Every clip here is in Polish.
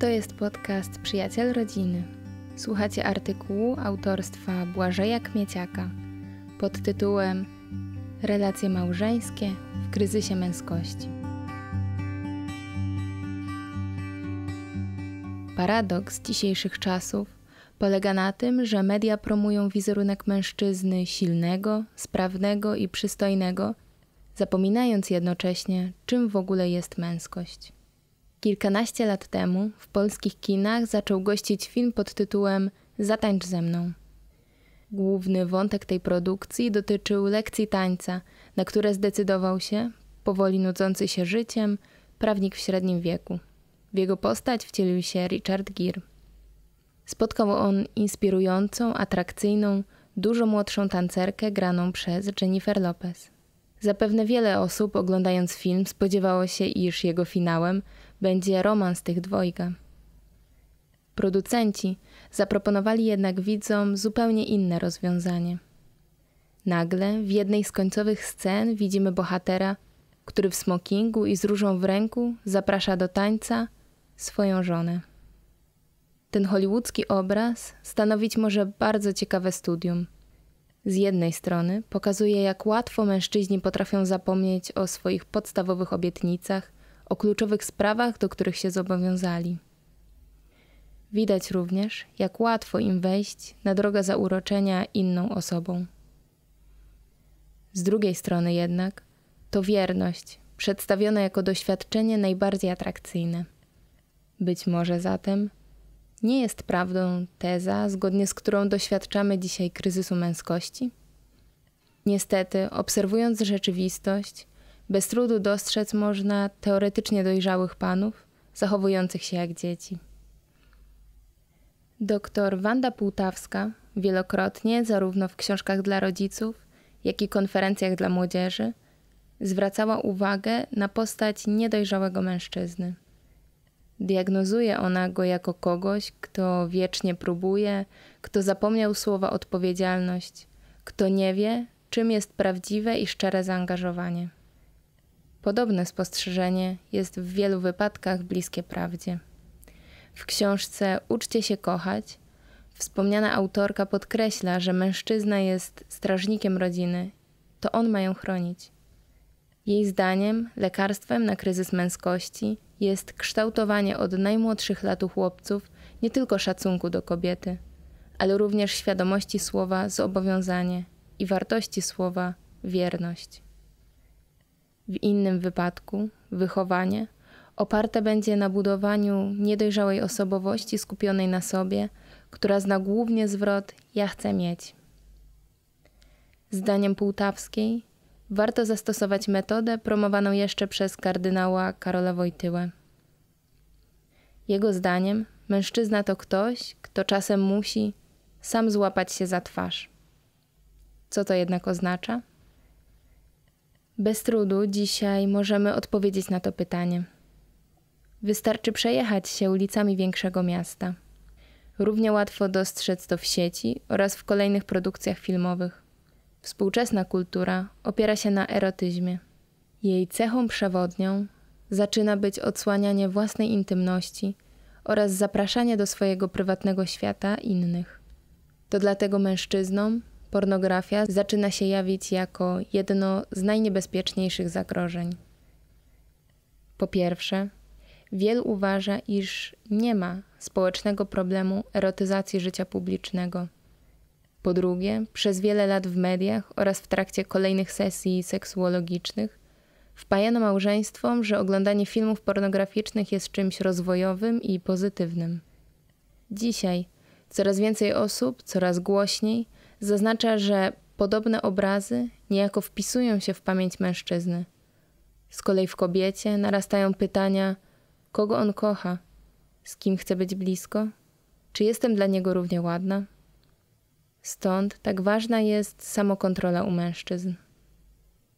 To jest podcast Przyjaciel Rodziny. Słuchacie artykułu autorstwa Błażeja Kmieciaka pod tytułem Relacje małżeńskie w kryzysie męskości. Paradoks dzisiejszych czasów polega na tym, że media promują wizerunek mężczyzny silnego, sprawnego i przystojnego, zapominając jednocześnie, czym w ogóle jest męskość. Kilkanaście lat temu w polskich kinach zaczął gościć film pod tytułem Zatańcz ze mną. Główny wątek tej produkcji dotyczył lekcji tańca, na które zdecydował się, powoli nudzący się życiem, prawnik w średnim wieku. W jego postać wcielił się Richard Gere. Spotkał on inspirującą, atrakcyjną, dużo młodszą tancerkę graną przez Jennifer Lopez. Zapewne wiele osób oglądając film spodziewało się, iż jego finałem będzie romans tych dwojga. Producenci zaproponowali jednak widzom zupełnie inne rozwiązanie. Nagle w jednej z końcowych scen widzimy bohatera, który w smokingu i z różą w ręku zaprasza do tańca swoją żonę. Ten hollywoodzki obraz stanowić może bardzo ciekawe studium. Z jednej strony pokazuje, jak łatwo mężczyźni potrafią zapomnieć o swoich podstawowych obietnicach o kluczowych sprawach, do których się zobowiązali. Widać również, jak łatwo im wejść na drogę zauroczenia inną osobą. Z drugiej strony jednak to wierność, przedstawiona jako doświadczenie najbardziej atrakcyjne. Być może zatem nie jest prawdą teza, zgodnie z którą doświadczamy dzisiaj kryzysu męskości? Niestety, obserwując rzeczywistość, bez trudu dostrzec można teoretycznie dojrzałych panów, zachowujących się jak dzieci. Doktor Wanda Półtawska wielokrotnie, zarówno w książkach dla rodziców, jak i konferencjach dla młodzieży, zwracała uwagę na postać niedojrzałego mężczyzny. Diagnozuje ona go jako kogoś, kto wiecznie próbuje, kto zapomniał słowa odpowiedzialność, kto nie wie, czym jest prawdziwe i szczere zaangażowanie. Podobne spostrzeżenie jest w wielu wypadkach bliskie prawdzie. W książce Uczcie się kochać wspomniana autorka podkreśla, że mężczyzna jest strażnikiem rodziny, to on ma ją chronić. Jej zdaniem lekarstwem na kryzys męskości jest kształtowanie od najmłodszych lat u chłopców nie tylko szacunku do kobiety, ale również świadomości słowa zobowiązanie i wartości słowa wierność. W innym wypadku wychowanie oparte będzie na budowaniu niedojrzałej osobowości skupionej na sobie, która zna głównie zwrot ja chcę mieć. Zdaniem Półtawskiej warto zastosować metodę promowaną jeszcze przez kardynała Karola Wojtyłę. Jego zdaniem mężczyzna to ktoś, kto czasem musi sam złapać się za twarz. Co to jednak oznacza? Bez trudu dzisiaj możemy odpowiedzieć na to pytanie. Wystarczy przejechać się ulicami większego miasta. Równie łatwo dostrzec to w sieci oraz w kolejnych produkcjach filmowych. Współczesna kultura opiera się na erotyzmie. Jej cechą przewodnią zaczyna być odsłanianie własnej intymności oraz zapraszanie do swojego prywatnego świata innych. To dlatego mężczyznom pornografia zaczyna się jawić jako jedno z najniebezpieczniejszych zagrożeń. Po pierwsze, wielu uważa, iż nie ma społecznego problemu erotyzacji życia publicznego. Po drugie, przez wiele lat w mediach oraz w trakcie kolejnych sesji seksuologicznych wpajano małżeństwom, że oglądanie filmów pornograficznych jest czymś rozwojowym i pozytywnym. Dzisiaj coraz więcej osób, coraz głośniej zaznacza, że podobne obrazy niejako wpisują się w pamięć mężczyzny. Z kolei w kobiecie narastają pytania, kogo on kocha, z kim chce być blisko, czy jestem dla niego równie ładna. Stąd tak ważna jest samokontrola u mężczyzn.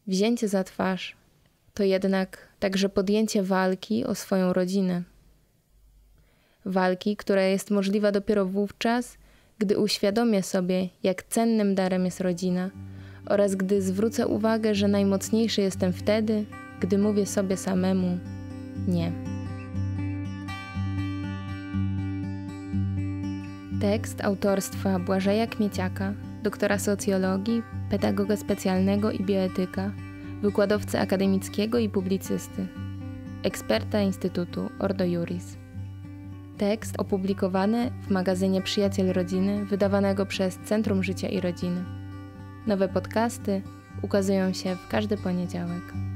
Wzięcie za twarz to jednak także podjęcie walki o swoją rodzinę. Walki, która jest możliwa dopiero wówczas, gdy uświadomię sobie, jak cennym darem jest rodzina, oraz gdy zwrócę uwagę, że najmocniejszy jestem wtedy, gdy mówię sobie samemu nie. Tekst autorstwa Błażeja Kmieciaka, doktora socjologii, pedagoga specjalnego i bioetyka, wykładowcy akademickiego i publicysty, eksperta Instytutu Ordo Juris tekst opublikowany w magazynie Przyjaciel Rodziny, wydawanego przez Centrum Życia i Rodziny. Nowe podcasty ukazują się w każdy poniedziałek.